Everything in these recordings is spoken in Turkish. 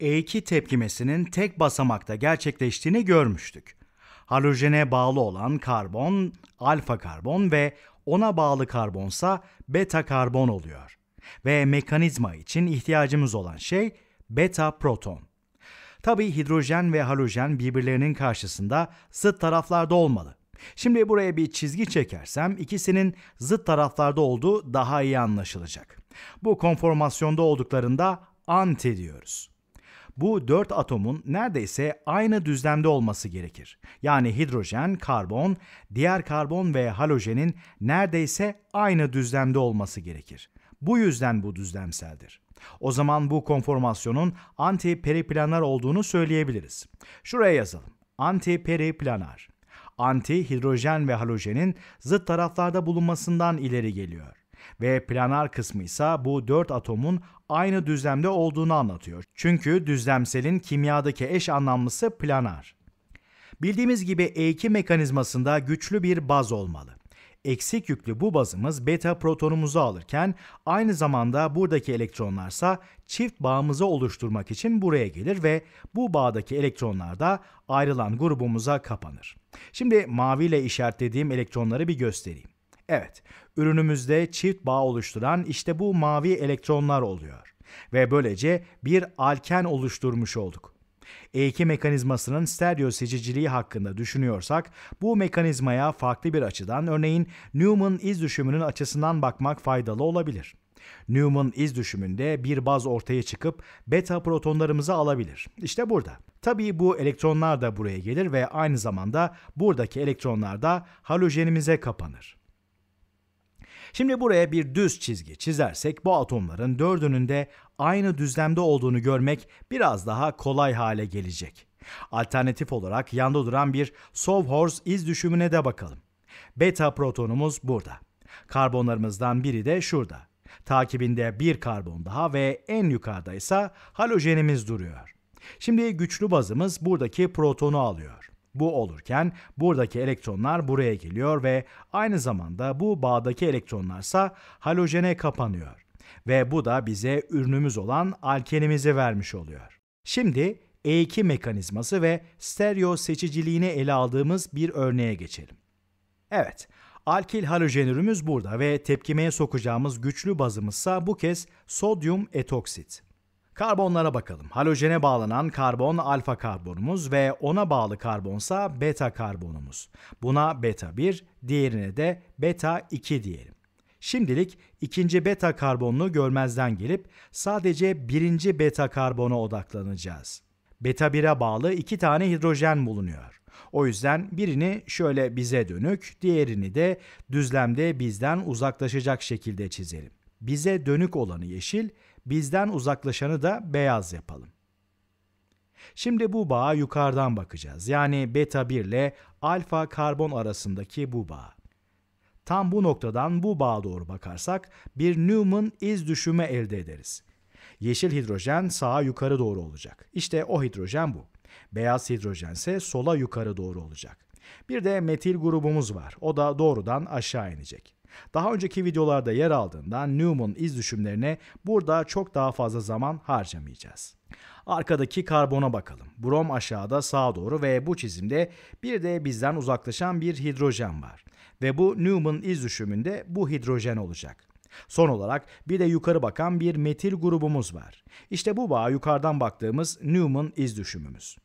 E2 tepkimesinin tek basamakta gerçekleştiğini görmüştük. Halojene bağlı olan karbon, alfa karbon ve ona bağlı karbonsa beta karbon oluyor. Ve mekanizma için ihtiyacımız olan şey beta proton. Tabi hidrojen ve halojen birbirlerinin karşısında zıt taraflarda olmalı. Şimdi buraya bir çizgi çekersem ikisinin zıt taraflarda olduğu daha iyi anlaşılacak. Bu konformasyonda olduklarında anti diyoruz bu 4 atomun neredeyse aynı düzlemde olması gerekir. Yani hidrojen, karbon, diğer karbon ve halojenin neredeyse aynı düzlemde olması gerekir. Bu yüzden bu düzlemseldir. O zaman bu konformasyonun antiperiplanar olduğunu söyleyebiliriz. Şuraya yazalım. Antiperiplanar. Anti hidrojen ve halojenin zıt taraflarda bulunmasından ileri geliyor ve planar kısmı ise bu dört atomun aynı düzlemde olduğunu anlatıyor. Çünkü düzlemselin kimyadaki eş anlamlısı planar. Bildiğimiz gibi E2 mekanizmasında güçlü bir baz olmalı. Eksik yüklü bu bazımız beta protonumuzu alırken aynı zamanda buradaki elektronlarsa çift bağımızı oluşturmak için buraya gelir ve bu bağdaki elektronlar da ayrılan grubumuza kapanır. Şimdi maviyle işaretlediğim elektronları bir göstereyim. Evet, ürünümüzde çift bağ oluşturan işte bu mavi elektronlar oluyor ve böylece bir alken oluşturmuş olduk. E2 mekanizmasının stereo seçiciliği hakkında düşünüyorsak, bu mekanizmaya farklı bir açıdan örneğin Newman iz düşümünün açısından bakmak faydalı olabilir. Newman iz düşümünde bir baz ortaya çıkıp beta protonlarımızı alabilir. İşte burada. Tabii bu elektronlar da buraya gelir ve aynı zamanda buradaki elektronlar da halojenimize kapanır. Şimdi buraya bir düz çizgi çizersek bu atomların dördünün de aynı düzlemde olduğunu görmek biraz daha kolay hale gelecek. Alternatif olarak yanda duran bir Sovhorz iz düşümüne de bakalım. Beta protonumuz burada. Karbonlarımızdan biri de şurada. Takibinde bir karbon daha ve en yukarıda ise halojenimiz duruyor. Şimdi güçlü bazımız buradaki protonu alıyor. Bu olurken buradaki elektronlar buraya geliyor ve aynı zamanda bu bağdaki elektronlarsa halojene kapanıyor. Ve bu da bize ürünümüz olan alkenimizi vermiş oluyor. Şimdi E2 mekanizması ve stereo seçiciliğini ele aldığımız bir örneğe geçelim. Evet, alkil halojenürümüz burada ve tepkimeye sokacağımız güçlü bazımızsa bu kez sodyum etoksit. Karbonlara bakalım. Halojene bağlanan karbon alfa karbonumuz ve ona bağlı karbonsa beta karbonumuz. Buna beta 1, diğerine de beta 2 diyelim. Şimdilik ikinci beta karbonunu görmezden gelip sadece birinci beta karbona odaklanacağız. Beta 1'e bağlı iki tane hidrojen bulunuyor. O yüzden birini şöyle bize dönük, diğerini de düzlemde bizden uzaklaşacak şekilde çizelim bize dönük olanı yeşil, bizden uzaklaşanı da beyaz yapalım. Şimdi bu bağa yukarıdan bakacağız. Yani beta 1 ile alfa karbon arasındaki bu bağ. Tam bu noktadan bu bağa doğru bakarsak bir Newman iz düşümü elde ederiz. Yeşil hidrojen sağa yukarı doğru olacak. İşte o hidrojen bu. Beyaz hidrojen ise sola yukarı doğru olacak. Bir de metil grubumuz var. O da doğrudan aşağı inecek. Daha önceki videolarda yer aldığından Newman iz düşümlerine burada çok daha fazla zaman harcamayacağız. Arkadaki karbona bakalım. Brom aşağıda sağa doğru ve bu çizimde bir de bizden uzaklaşan bir hidrojen var. Ve bu Newman iz düşümünde bu hidrojen olacak. Son olarak bir de yukarı bakan bir metil grubumuz var. İşte bu bağ yukarıdan baktığımız Newman iz düşümümüz.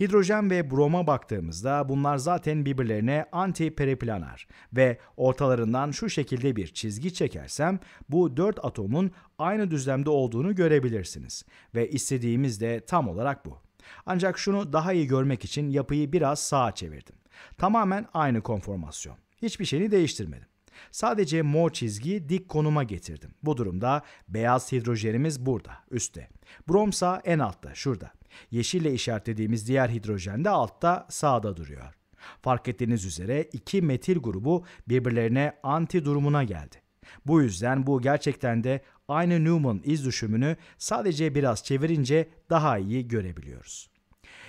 Hidrojen ve broma baktığımızda bunlar zaten birbirlerine antiperiplanar ve ortalarından şu şekilde bir çizgi çekersem bu 4 atomun aynı düzlemde olduğunu görebilirsiniz ve istediğimiz de tam olarak bu. Ancak şunu daha iyi görmek için yapıyı biraz sağa çevirdim. Tamamen aynı konformasyon. Hiçbir şeyini değiştirmedim. Sadece mor çizgiyi dik konuma getirdim. Bu durumda beyaz hidrojenimiz burada, üstte. Bromsa en altta, şurada. Yeşille işaretlediğimiz diğer hidrojen de altta sağda duruyor. Fark ettiğiniz üzere iki metil grubu birbirlerine anti durumuna geldi. Bu yüzden bu gerçekten de aynı Newman iz düşümünü sadece biraz çevirince daha iyi görebiliyoruz.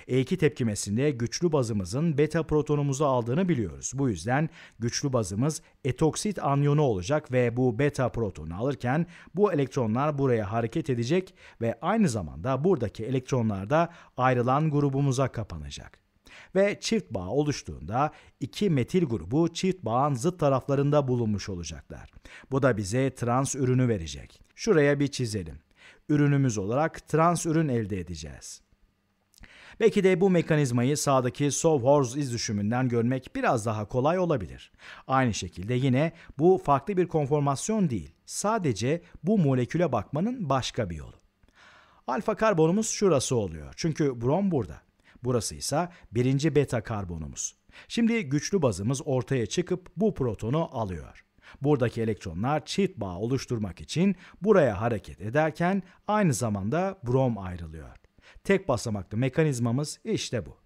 E2 tepkimesinde güçlü bazımızın beta protonumuzu aldığını biliyoruz. Bu yüzden güçlü bazımız etoksit anyonu olacak ve bu beta protonu alırken bu elektronlar buraya hareket edecek ve aynı zamanda buradaki elektronlar da ayrılan grubumuza kapanacak ve çift bağ oluştuğunda iki metil grubu çift bağın zıt taraflarında bulunmuş olacaklar. Bu da bize trans ürünü verecek. Şuraya bir çizelim. Ürünümüz olarak trans ürün elde edeceğiz. Belki de bu mekanizmayı sağdaki Sovhorz iz düşümünden görmek biraz daha kolay olabilir. Aynı şekilde yine bu farklı bir konformasyon değil, sadece bu moleküle bakmanın başka bir yolu. Alfa karbonumuz şurası oluyor çünkü brom burada. Burası ise birinci beta karbonumuz. Şimdi güçlü bazımız ortaya çıkıp bu protonu alıyor. Buradaki elektronlar çift bağ oluşturmak için buraya hareket ederken aynı zamanda brom ayrılıyor. Tek basamaklı mekanizmamız işte bu.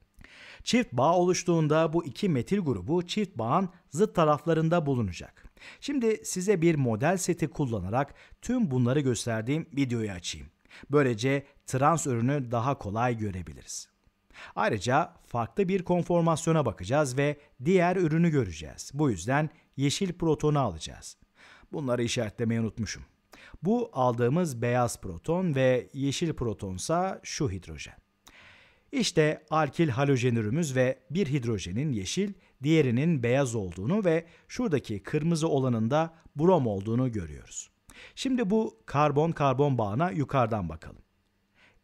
Çift bağ oluştuğunda bu iki metil grubu çift bağın zıt taraflarında bulunacak. Şimdi size bir model seti kullanarak tüm bunları gösterdiğim videoyu açayım. Böylece trans ürünü daha kolay görebiliriz. Ayrıca farklı bir konformasyona bakacağız ve diğer ürünü göreceğiz. Bu yüzden yeşil protonu alacağız. Bunları işaretlemeyi unutmuşum. Bu aldığımız beyaz proton ve yeşil protonsa şu hidrojen. İşte alkil halojenürümüz ve bir hidrojenin yeşil, diğerinin beyaz olduğunu ve şuradaki kırmızı olanın da brom olduğunu görüyoruz. Şimdi bu karbon-karbon bağına yukarıdan bakalım.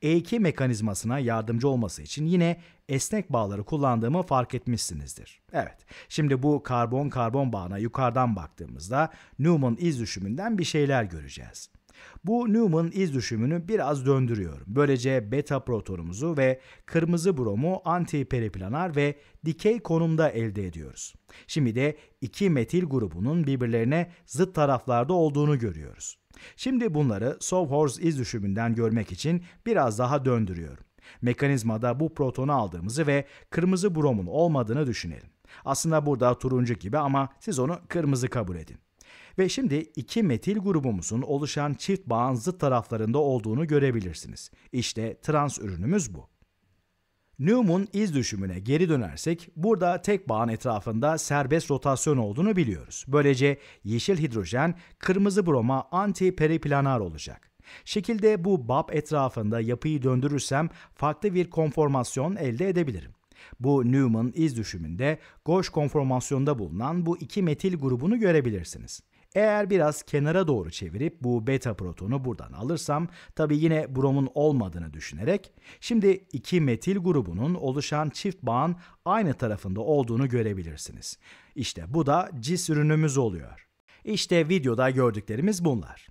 E2 mekanizmasına yardımcı olması için yine esnek bağları kullandığımı fark etmişsinizdir. Evet, şimdi bu karbon-karbon bağına yukarıdan baktığımızda Newman iz düşümünden bir şeyler göreceğiz. Bu Newman iz düşümünü biraz döndürüyor. Böylece beta protonumuzu ve kırmızı bromu antiperiplanar ve dikey konumda elde ediyoruz. Şimdi de iki metil grubunun birbirlerine zıt taraflarda olduğunu görüyoruz. Şimdi bunları sovhorz iz düşümünden görmek için biraz daha döndürüyorum. Mekanizmada bu protonu aldığımızı ve kırmızı bromun olmadığını düşünelim. Aslında burada turuncu gibi ama siz onu kırmızı kabul edin. Ve şimdi iki metil grubumuzun oluşan çift bağın zıt taraflarında olduğunu görebilirsiniz. İşte trans ürünümüz bu. Newman iz düşümüne geri dönersek burada tek bağın etrafında serbest rotasyon olduğunu biliyoruz. Böylece yeşil hidrojen kırmızı broma anti-periplanar olacak. Şekilde bu bab etrafında yapıyı döndürürsem farklı bir konformasyon elde edebilirim. Bu Newman iz düşümünde Gauche konformasyonda bulunan bu iki metil grubunu görebilirsiniz. Eğer biraz kenara doğru çevirip bu beta protonu buradan alırsam tabi yine bromun olmadığını düşünerek şimdi iki metil grubunun oluşan çift bağın aynı tarafında olduğunu görebilirsiniz. İşte bu da cis ürünümüz oluyor. İşte videoda gördüklerimiz bunlar.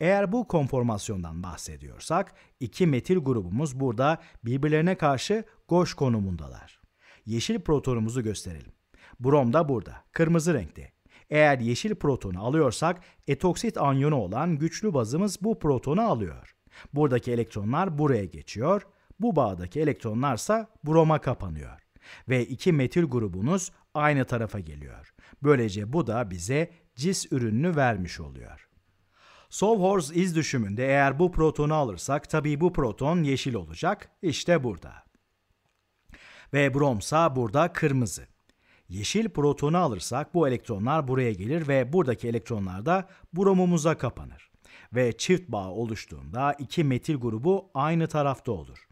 Eğer bu konformasyondan bahsediyorsak iki metil grubumuz burada birbirlerine karşı goş konumundalar. Yeşil protonumuzu gösterelim. Brom da burada, kırmızı renkte. Eğer yeşil protonu alıyorsak etoksit anyonu olan güçlü bazımız bu protonu alıyor. Buradaki elektronlar buraya geçiyor, bu bağdaki elektronlarsa broma kapanıyor ve iki metil grubunuz aynı tarafa geliyor. Böylece bu da bize cis ürününü vermiş oluyor. Sovhorz iz düşümünde eğer bu protonu alırsak tabii bu proton yeşil olacak. İşte burada. Ve bromsa burada kırmızı. Yeşil protonu alırsak bu elektronlar buraya gelir ve buradaki elektronlar da bromumuza kapanır. Ve çift bağ oluştuğunda iki metil grubu aynı tarafta olur.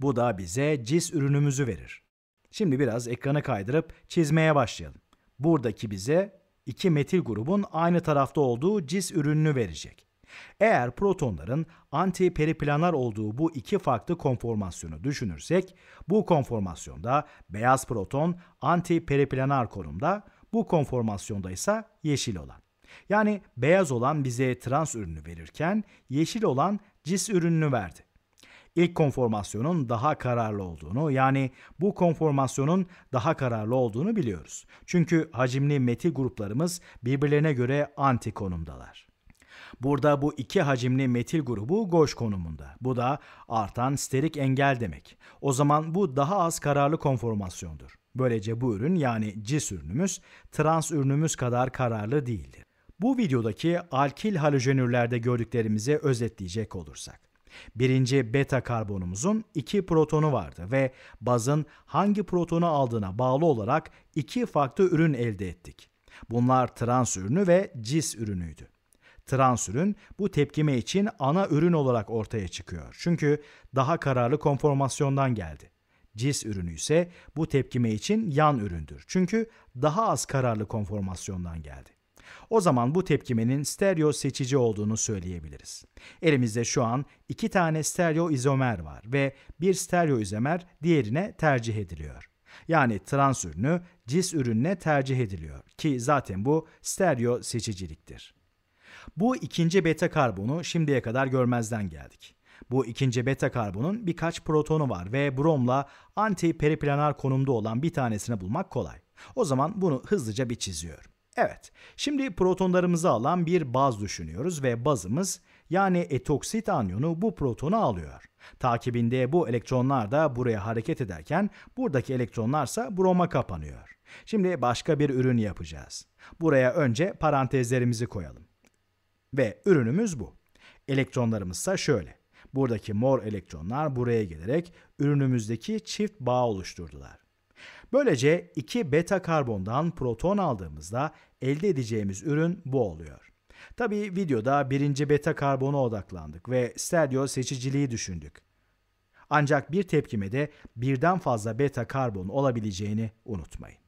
Bu da bize cis ürünümüzü verir. Şimdi biraz ekranı kaydırıp çizmeye başlayalım. Buradaki bize iki metil grubun aynı tarafta olduğu cis ürününü verecek. Eğer protonların antiperiplanar olduğu bu iki farklı konformasyonu düşünürsek, bu konformasyonda beyaz proton antiperiplanar konumda, bu konformasyonda ise yeşil olan. Yani beyaz olan bize trans ürünü verirken yeşil olan cis ürününü verdi. İlk konformasyonun daha kararlı olduğunu yani bu konformasyonun daha kararlı olduğunu biliyoruz. Çünkü hacimli metil gruplarımız birbirlerine göre anti konumdalar. Burada bu iki hacimli metil grubu goş konumunda. Bu da artan sterik engel demek. O zaman bu daha az kararlı konformasyondur. Böylece bu ürün yani cis ürünümüz trans ürünümüz kadar kararlı değildir. Bu videodaki alkil halojenürlerde gördüklerimizi özetleyecek olursak. Birinci beta karbonumuzun iki protonu vardı ve bazın hangi protonu aldığına bağlı olarak iki farklı ürün elde ettik. Bunlar trans ürünü ve cis ürünüydü trans ürün bu tepkime için ana ürün olarak ortaya çıkıyor. Çünkü daha kararlı konformasyondan geldi. Cis ürünü ise bu tepkime için yan üründür. Çünkü daha az kararlı konformasyondan geldi. O zaman bu tepkimenin stereo seçici olduğunu söyleyebiliriz. Elimizde şu an iki tane stereo izomer var ve bir stereo izomer diğerine tercih ediliyor. Yani trans ürünü cis ürününe tercih ediliyor ki zaten bu stereo seçiciliktir. Bu ikinci beta karbonu şimdiye kadar görmezden geldik. Bu ikinci beta karbonun birkaç protonu var ve bromla anti periplanar konumda olan bir tanesini bulmak kolay. O zaman bunu hızlıca bir çiziyorum. Evet, şimdi protonlarımızı alan bir baz düşünüyoruz ve bazımız yani etoksit anyonu bu protonu alıyor. Takibinde bu elektronlar da buraya hareket ederken buradaki elektronlarsa broma kapanıyor. Şimdi başka bir ürün yapacağız. Buraya önce parantezlerimizi koyalım. Ve ürünümüz bu. Elektronlarımız ise şöyle. Buradaki mor elektronlar buraya gelerek ürünümüzdeki çift bağ oluşturdular. Böylece iki beta karbondan proton aldığımızda elde edeceğimiz ürün bu oluyor. Tabi videoda birinci beta karbona odaklandık ve stereo seçiciliği düşündük. Ancak bir tepkime de birden fazla beta karbon olabileceğini unutmayın.